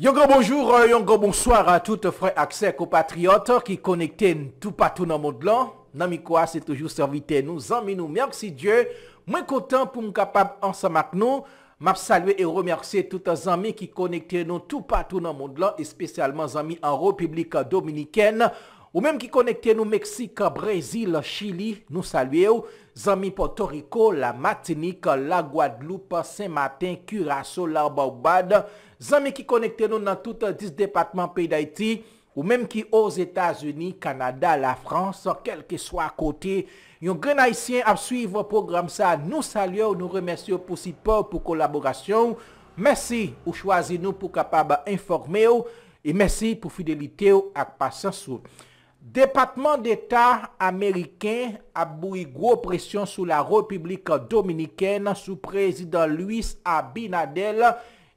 Yon gen bonjour, euh, yon gen bonsoir a tout frey aksek ou patriote ki konekte nou tou patou nan mod lan. Nan mi kwa se toujou servite nou, zami nou mersi Diyo. Mwen kontan pou m kapab ansa mak nou. Map salwe e remersi tout an zami ki konekte nou tou patou nan mod lan, espesyalman zami an Republika Dominikene. Ou menm ki konekte nou Meksika, Brezil, Chili, nou salwe ou. zami Portoriko, La Matinik, La Guadeloupe, Saint-Martin, Curacao, La Baubade, zami ki konekte nou nan tout dis depatman peyi da iti, ou menm ki ouz Etas-Unis, Kanada, La France, kelke so akote. Yon gen aisyen ap suiv programme sa, nou salyo, nou remersi ou poussi pou pou kolaborasyon. Mersi ou chwazi nou pou kapab informe ou, e mersi pou fidelite ou ak pasyans ou. Depatman d'Etat Ameriken apboui gwo presyon sou la Republik Dominiken sou prezident Louis Abinadel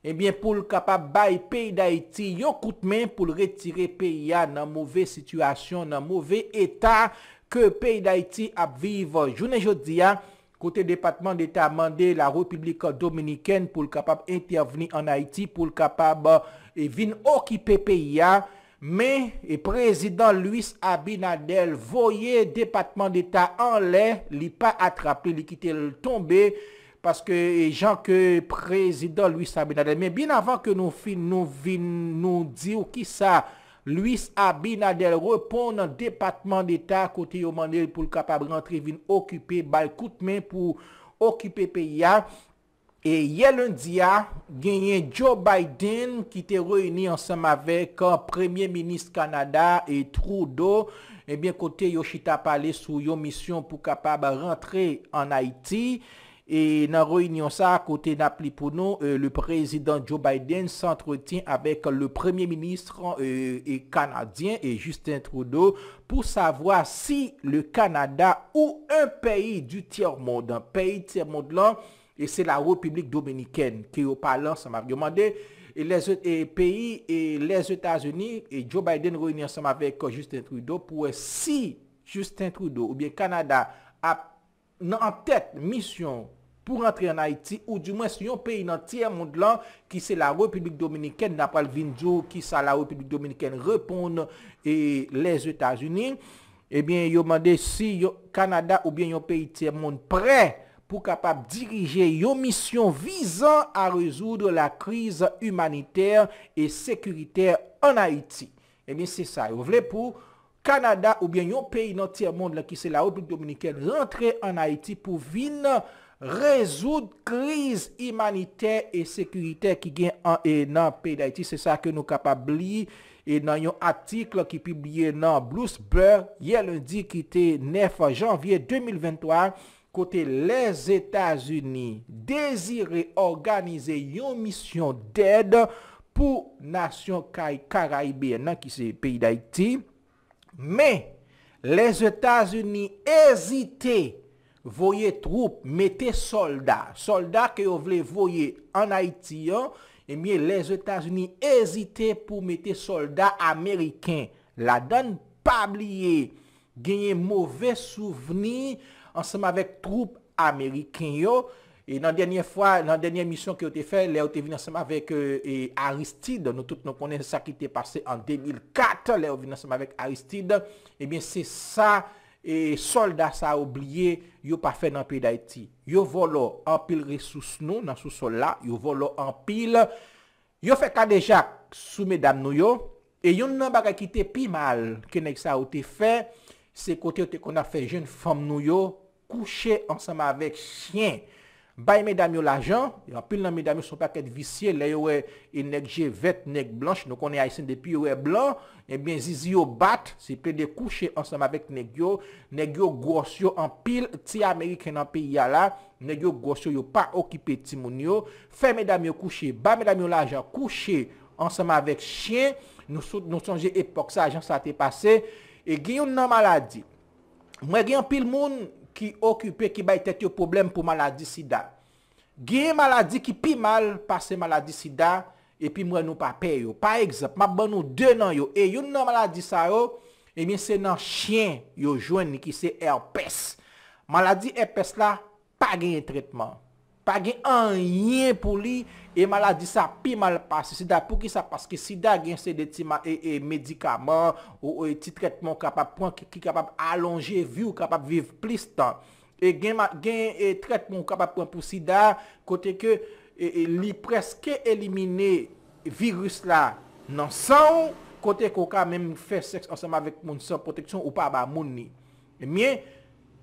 ebyen eh pou l kapab bayi peyi d'Haiti yon koutmen pou l retire peyi an nan mouve situasyon, nan mouve etat ke peyi d'Haiti apviv jounen jodi an kote Depatman d'Etat amande la Republik Dominiken pou l kapab interveni an Haiti pou l kapab eh, vin okipe peyi an Men, e prezidant Louis Abinadel voye Depatman d'Etat anle, li pa atrape, li kite l tombe, paske jan ke prezidant Louis Abinadel. Men, bin avan ke nou fin nou vin nou di ou ki sa, Louis Abinadel repon nan Depatman d'Etat kote yo manel pou l kapab rentre vin okipe Balkoutme pou okipe PIA. E ye lundi a, genyen Joe Biden ki te reyni ansam avek Premier Ministre Kanada et Trudeau Ebyen kote Yoshita pale sou yon misyon pou kapab rentre an Haiti E nan reyni ansa kote na pli pou nou e Le prezident Joe Biden s'entretien avek le Premier Ministre e, Kanadien et Justin Trudeau Pou savoa si le Kanada ou un peyi du tiyer mond Un peyi tiyer mond lan E se la republik dominiken ki yo palan seman. Yo mande, e peyi, e les Etats-Unis, e Joe Biden reunye seman veko euh, Justin Trudeau, pou e si Justin Trudeau ou bien Kanada ap nan apet mission pou rentre an Haiti ou di mwen se yon peyi nan tiyan moun lan ki se la republik dominiken na pal Vinjo ki sa la republik dominiken repoun e les Etats-Unis, e eh bien yo mande si Kanada ou bien yon peyi tiyan moun prey pou kapab dirije yo misyon vizan a rezoud la kriz humanitèr e sekuritèr an Haiti. E eh mi se sa, yo vle pou Kanada ou bien yo peyi nan tiyan mond la ki se la Republik Dominikèl rentre an Haiti pou vin rezoud kriz humanitèr e sekuritèr ki gen an peyi nan Haiti. Se sa ke nou kapab li, e nan yo atik ki pibliye nan Bluesburg, ye lundi ki te 9 janvye 2023, Kote les Etats-Unis desire organize yon misyon d'ed pou nasyon Karaibé, nan ki se peyi d'Haïti. Men, les Etats-Unis ezite voye troupe, mette soldat. Soldat ke yo vle voye an Haïti, eh les Etats-Unis ezite pou mette soldat Amerikè. La dan pabliye, genye mouvè souveni, Ansem avèk troupe Amerikin yo. E nan denye fwa, nan denye misyon ki yo te fè, le yo te vin ansem avèk Aristide. Nou tout nou konen sa ki te pase an 2004. Le yo vin ansem avèk Aristide. Ebyen se sa, soldat sa oubliye, yo pa fè nan piy d'Haïti. Yo vo lo anpil resous nou nan sou sol la. Yo vo lo anpil. Yo fè kadejak sou medam nou yo. E yon nan baga ki te pi mal, ki nek sa ou te fè, se kote yo te konan fè jen fèm nou yo. kouche ansama vek chien. Baye medam yo la jan, yon pil nan medam yo sou paket visye, le yo wey enekje vet, enek blanche, nou konye aysen depi yo wey blan, ebyen eh zizi yo bat, sepe de kouche ansama vek negyo, negyo gwo syo anpil, ti Amerike nan pi yala, negyo gwo syo yo pa okipe ti moun yo, fe medam yo kouche, baye medam yo la jan, kouche ansama vek chien, nou sonje epok sa, jan sa te pase, e giyon nan maladi. Mwen gyan pil moun, ki okupe ki bay tete yo problem pou maladi sida. Gye maladi ki pi mal, pase maladi sida, e pi mwen nou pape yo. Pa ekzap, map ban nou de nan yo, e yon nan maladi sa yo, e eh min se nan chien yo jwen ni ki se herpes. Maladi herpes la, pa genye tretman. pa gen an yin pou li e maladi sa pi mal passe. Sida pou ki sa? Paske sida gen se de ti e, e medikaman ou e ti tretman kapap pon ki kapap alonge vu ou kapap viv plis tan. Gen tretman kapap pon pou sida kote ke li preske elimine virus la nan san kote ko ka men fè seks ansanman vek moun san proteksyon ou pa ba moun ni. E miye,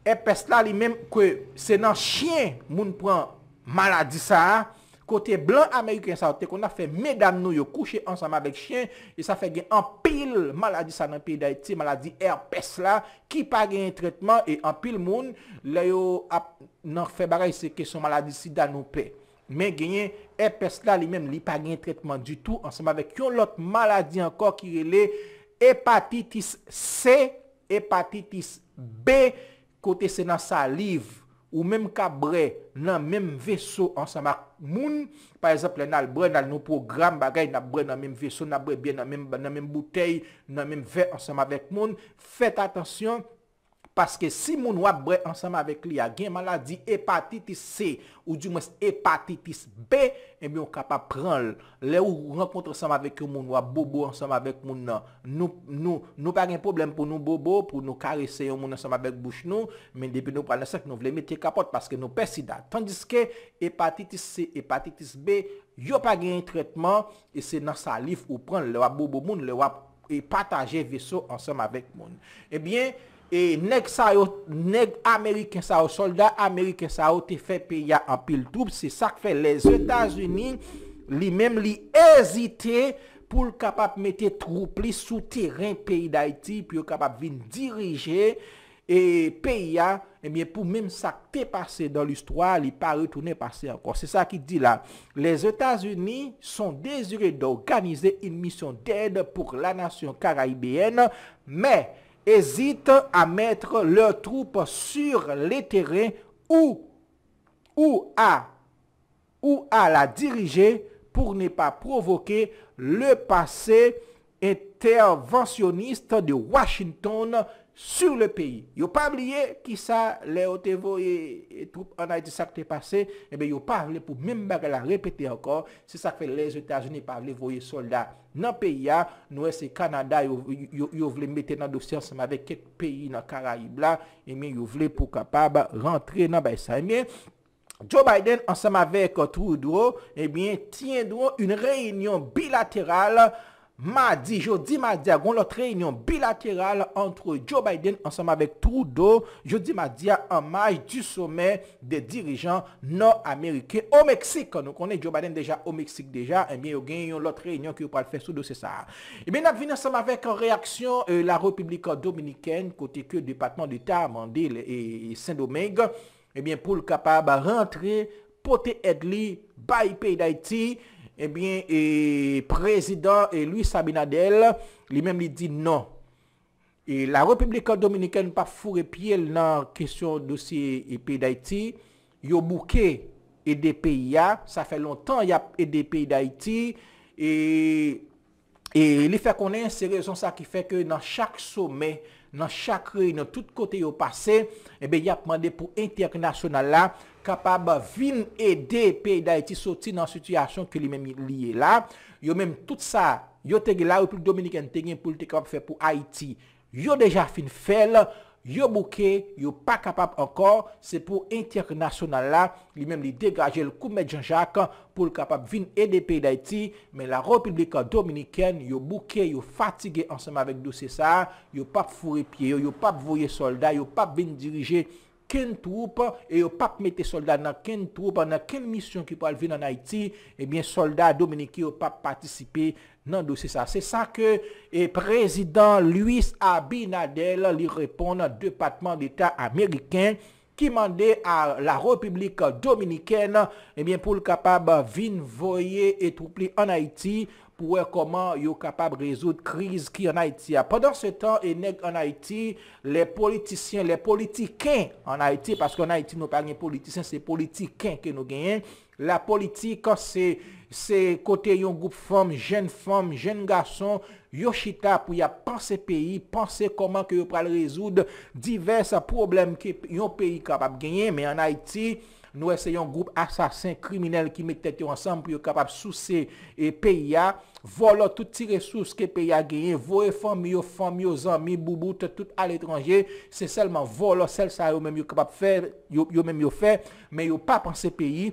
e pes la li men kwe se nan chien moun pran Maladi sa, kote blan Ameriken sa, te kon a fe medan nou yo kouche ansama vek chen, e sa fe gen anpil maladi sa nan piy da iti, maladi herpes la, ki pa gen yon tretman, e anpil moun, le yo nan febaray se ke son maladi si dan nou pe. Men gen yon herpes la li men, li pa gen yon tretman du tou, ansama vek yon lot maladi anko ki rele, hepatitis C, hepatitis B, kote se nan saliv. Ou mèm ka bre nan mèm vèso ansama moun. Par exemple nan al bre nan nou program bagay nan bre nan mèm vèso, nan bre bè nan mèm botey, nan mèm vè ansama vèk moun. Fèt atensyon. Paske si moun wap bre ansem avèk li a gen maladi hepatitis C ou di mwes hepatitis B, ebyon kapap pran lè ou renkontre ansem avèk yon moun wap bobo ansem avèk moun nan. Nou pa gen problem pou nou bobo, pou nou karise yon moun ansem avèk bouch nou, men depi nou pran lè sef nou vle metye kapot paske nou pe sidat. Tandiske hepatitis C, hepatitis B, yon pa gen yon tretman, e se nan salif ou pran lè wap bobo moun, lè wap e pataje viso ansem avèk moun. Ebyen... Eh E nek sa yo, nek Ameriken sa yo soldat, Ameriken sa yo te fe piya an pil troub, se sak fe les Etats-Unis, li mem li ezite pou kapap mette troub li sou teren piyi d'Haïti, piyo kapap vin dirije, e piya, e mye pou mem sak te pase dans l'histoire, li pare tou ne pase an kon, se sak ki di la, les Etats-Unis son dezire d'organize in mission d'aide pou la nation karaibienne, me, hésitent à mettre leurs troupes sur les terrains ou, ou, à, ou à la diriger pour ne pas provoquer le passé interventionniste de Washington Sout le peyi, yo pabliye ki sa le ote voye troupe anay di sa te pase, ebe yo pabliye pou mèmbè la repete ankor, se sa fe le Etajne pabliye voye soldat nan peyi ya, nou e se Kanada yo vle mette nan dosye ansama vek kek peyi nan Karayibla, ebe yo vle pou kapaba rentre nan bay sa ebe. Eh Joe Biden ansama vek otrou euh, dwo, eh ebe tiè dwo un reynyon bilaterale. Madi, jodi madi, agon lot reynyon bilateral entre Joe Biden ansama vek Trudeau. Jodi madi, an maj du sommet de dirijan non-amerike o Meksik. Nou konen Joe Biden deja o Meksik deja. Ebyen, yo gen yon lot reynyon ki yo pral fe sou do sesar. Ebyen, ak vini ansama vek reaksyon la republika dominiken koteke Departement d'Etat, Amandil e Saint-Domingue. Ebyen, eh pou l kapab a rentre, pote Edli, bayi pey d'Haiti. ebyen, eh eh, eh, non. e prezident, e lui Sabin Adel, li menm li di nan. E la Republika Dominika nou pa fure pye nan kisyon dosye e piy d'Haïti, yo bouke e, e de piy ya, sa fè lontan ya e de piy d'Haïti, e li fè konen se rezon sa ki fè ke nan chak somè, nan chak rey, nan tout kote yo pase, ebyen, ya pman de pou internasyonala, kapab vin ede pey d'Haïti soti nan sityasyon ke li men liye la. Yo men tout sa, yo tege la Republik Dominikèn tege pou li te kapab fe pou Haïti. Yo deja fin fel, yo bouke, yo pa kapab ankor, se pou internasyon la, li men li degaje l koumèd Jean-Jacques pou li kapab vin ede pey d'Haïti, men la Republik Dominikèn yo bouke, yo fatige ansenm avèk dou se sa, yo pa fure pie, yo pa vouye soldat, yo pa vin dirije, ken troupe, e yo pape mette soldat nan ken troupe, nan ken misyon ki pa al vin an Haiti, ebyen eh soldat Dominiki yo pape patisipe nan do se sa. Se sa ke, e eh, prezident Louis Abinadel li repon nan Departement d'Etat Ameriken, ki mande a la Republik Dominiken, ebyen eh pou l kapab vin voye et troupli an Haiti, pouè koman yo kapab rezoud kriz ki an Haïti a. Pendan se tan enek an Haïti, le politisyen, le politikè an Haïti, paske an Haïti nou pa gen politisyen, se politikè ke nou genyen, la politikè an se kote yon goup fòm, jen fòm, jen gasson, yon chita pou ya panse peyi, panse koman ke yo pral rezoud divers a problem ki yon peyi kapab genyen, me an Haïti, Nou esayon goup asasin kriminel ki mette te ansan pou yo kapap sou se e peyi a. Vo lò tout tire sou se ke peyi a genye. Vo e fon mi yo fon, mi yo zan, mi bo bout tout al etranje. Se selman vo lò sel sa yo menm yo kapap fe, yo menm yo fe. Men yo pa pan se peyi.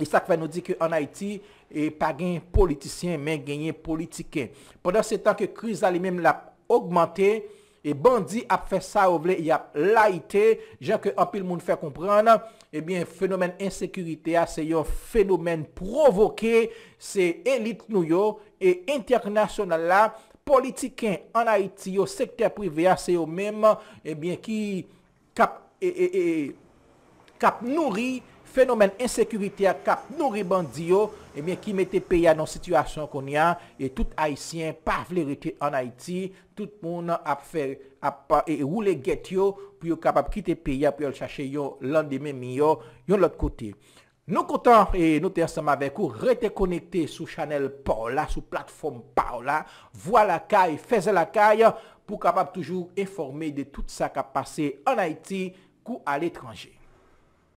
E sakve nou di ki an Haiti e pa genye politisyen men genye politiken. Pendan se tan ke kriz alimem la augmente, E bandi ap fè sa ou vle, y ap la ite, jan ke apil moun fè komprena, ebyen fenomen insekurite a, se yo fenomen provoke, se elit nou yo, e internasyonal la, politiken an a iti, yo sekter privi a, se yo mèm, ebyen ki kap e, e, e, nouri, fenomen insekurite ak kap nou riban di yo, e eh mwen ki mette pe ya nou situasyon kon ya, e tout Haitien pa vle rete an Haiti, tout moun ap fe, ap pa e wou le get yo, pou yo kapap kite pe ya, pou yo l chache yo lan di men mi yo, yo l ot kote. Nou kontan, e nou ter sam avek ou, rete konekte sou chanel Paola, sou platform Paola, vwa la kay, feze la kay, pou kapap toujou informe de tout sa kap pase an Haiti, kou al etranje.